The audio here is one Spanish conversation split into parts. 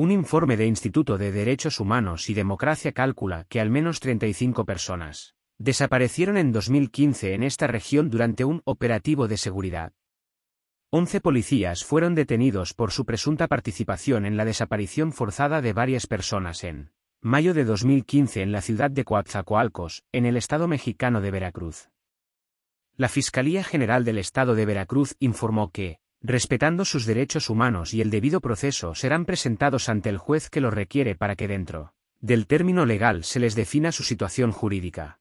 Un informe de Instituto de Derechos Humanos y Democracia calcula que al menos 35 personas desaparecieron en 2015 en esta región durante un operativo de seguridad. 11 policías fueron detenidos por su presunta participación en la desaparición forzada de varias personas en mayo de 2015 en la ciudad de Coatzacoalcos, en el estado mexicano de Veracruz. La Fiscalía General del Estado de Veracruz informó que, respetando sus derechos humanos y el debido proceso serán presentados ante el juez que lo requiere para que dentro del término legal se les defina su situación jurídica.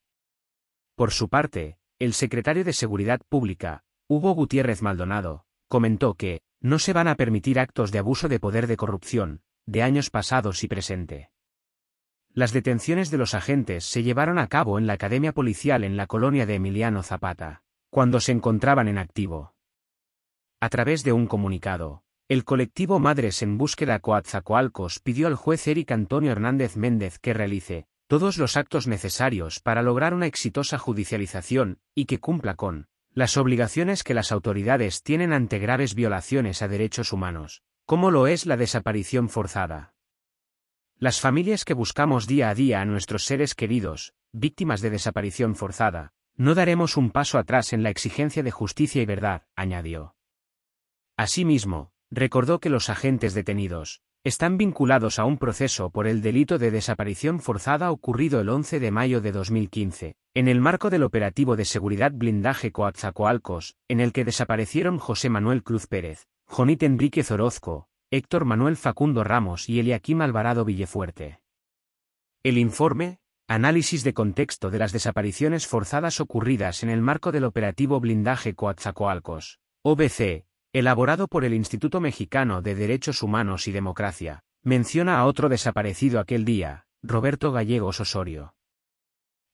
Por su parte, el secretario de Seguridad Pública, Hugo Gutiérrez Maldonado, comentó que, no se van a permitir actos de abuso de poder de corrupción, de años pasados y presente. Las detenciones de los agentes se llevaron a cabo en la Academia Policial en la colonia de Emiliano Zapata, cuando se encontraban en activo. A través de un comunicado, el colectivo Madres en Búsqueda Coatzacoalcos pidió al juez Eric Antonio Hernández Méndez que realice todos los actos necesarios para lograr una exitosa judicialización y que cumpla con las obligaciones que las autoridades tienen ante graves violaciones a derechos humanos, como lo es la desaparición forzada. Las familias que buscamos día a día a nuestros seres queridos, víctimas de desaparición forzada, no daremos un paso atrás en la exigencia de justicia y verdad, añadió. Asimismo, recordó que los agentes detenidos están vinculados a un proceso por el delito de desaparición forzada ocurrido el 11 de mayo de 2015, en el marco del operativo de seguridad blindaje Coatzacoalcos, en el que desaparecieron José Manuel Cruz Pérez, Jonit Enríquez Orozco, Héctor Manuel Facundo Ramos y Eliaquim Alvarado Villefuerte. El informe, Análisis de contexto de las desapariciones forzadas ocurridas en el marco del operativo blindaje Coatzacoalcos, OBC, elaborado por el Instituto Mexicano de Derechos Humanos y Democracia, menciona a otro desaparecido aquel día, Roberto Gallegos Osorio.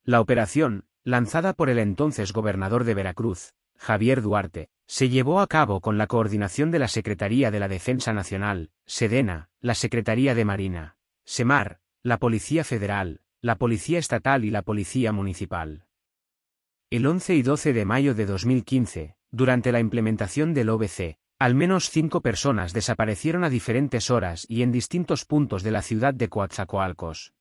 La operación, lanzada por el entonces gobernador de Veracruz, Javier Duarte, se llevó a cabo con la coordinación de la Secretaría de la Defensa Nacional, Sedena, la Secretaría de Marina, Semar, la Policía Federal, la Policía Estatal y la Policía Municipal. El 11 y 12 de mayo de 2015, durante la implementación del OBC, al menos cinco personas desaparecieron a diferentes horas y en distintos puntos de la ciudad de Coatzacoalcos.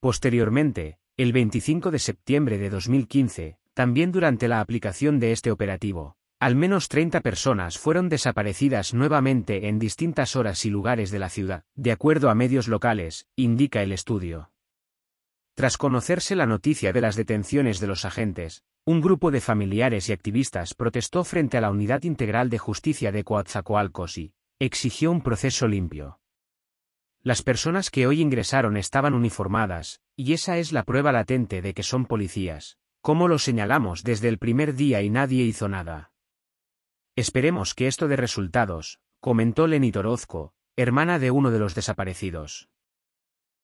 Posteriormente, el 25 de septiembre de 2015, también durante la aplicación de este operativo, al menos 30 personas fueron desaparecidas nuevamente en distintas horas y lugares de la ciudad, de acuerdo a medios locales, indica el estudio. Tras conocerse la noticia de las detenciones de los agentes, un grupo de familiares y activistas protestó frente a la Unidad Integral de Justicia de Coatzacoalcos y exigió un proceso limpio. Las personas que hoy ingresaron estaban uniformadas, y esa es la prueba latente de que son policías, como lo señalamos desde el primer día y nadie hizo nada. Esperemos que esto dé resultados, comentó Leni Torozco, hermana de uno de los desaparecidos.